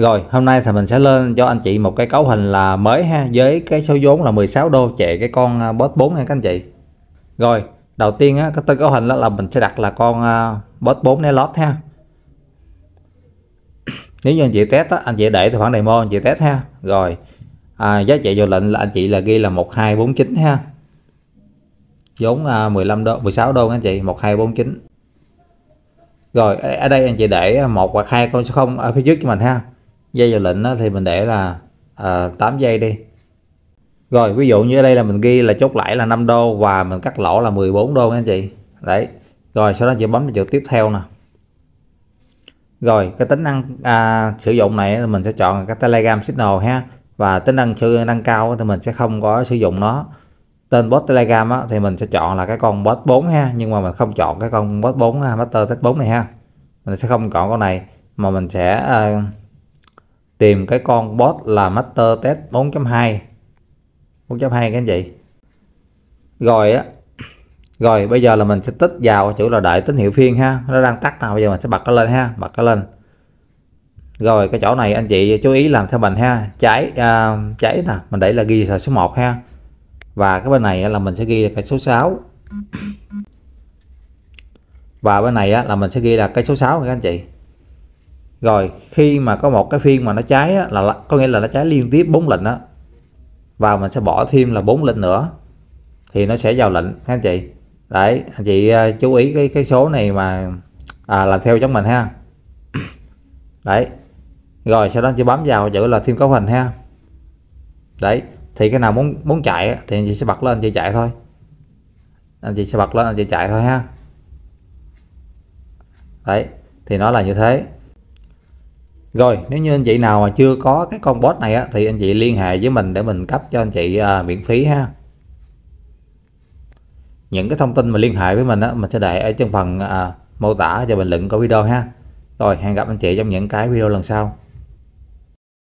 Rồi hôm nay thì mình sẽ lên cho anh chị một cái cấu hình là mới ha Với cái số vốn là 16 đô chạy cái con à, Boss 4 nha các anh chị Rồi đầu tiên á, cái tên cấu hình đó là mình sẽ đặt là con Boss 4 Nelot ha Nếu như anh chị test á, anh chị để tài khoản demo anh chị test ha Rồi à, giá trị vào lệnh là anh chị là ghi là 1249 ha vốn 15 à, đô 16 đô anh chị 1249 rồi ở à, đây anh chị để một hoặc hai con số không ở phía trước cho mình ha dây vào lệnh thì mình để là à, 8 giây đi rồi ví dụ như ở đây là mình ghi là chốt lãi là 5 đô và mình cắt lỗ là 14 đô anh chị đấy rồi sau đó chị bấm vào chữ tiếp theo nè rồi cái tính năng à, sử dụng này mình sẽ chọn cái telegram signal ha và tính năng chưa nâng cao thì mình sẽ không có sử dụng nó tên bot telegram á, thì mình sẽ chọn là cái con bot 4 ha nhưng mà mình không chọn cái con bot 4 ha à, master test 4 này ha mình sẽ không chọn con này mà mình sẽ uh, tìm cái con bot là master test 4.2 4.2 các anh chị rồi á rồi bây giờ là mình sẽ tích vào chữ là đợi tín hiệu phiên ha nó đang tắt nào bây giờ mình sẽ bật nó lên ha bật nó lên rồi cái chỗ này anh chị chú ý làm theo mình ha trái à, trái nè mình để là ghi là số 1 ha và cái bên này là mình sẽ ghi là cái số 6 và bên này là mình sẽ ghi là cái số 6 các anh chị rồi khi mà có một cái phiên mà nó cháy á, là có nghĩa là nó cháy liên tiếp bốn lệnh á và mình sẽ bỏ thêm là bốn lệnh nữa thì nó sẽ vào lệnh ha anh chị đấy anh chị ờ, chú ý cái cái số này mà à, làm theo giống mình ha đấy rồi sau đó anh chị bấm vào chữ là thêm cấu hình ha đấy thì cái nào muốn muốn chạy thì anh chị sẽ bật lên anh chị chạy thôi anh chị sẽ bật lên anh chị chạy thôi ha đấy thì nó là như thế rồi nếu như anh chị nào mà chưa có cái con bot này á, thì anh chị liên hệ với mình để mình cấp cho anh chị à, miễn phí ha. Những cái thông tin mà liên hệ với mình á, mình sẽ để ở trong phần à, mô tả và bình luận của video ha. Rồi hẹn gặp anh chị trong những cái video lần sau.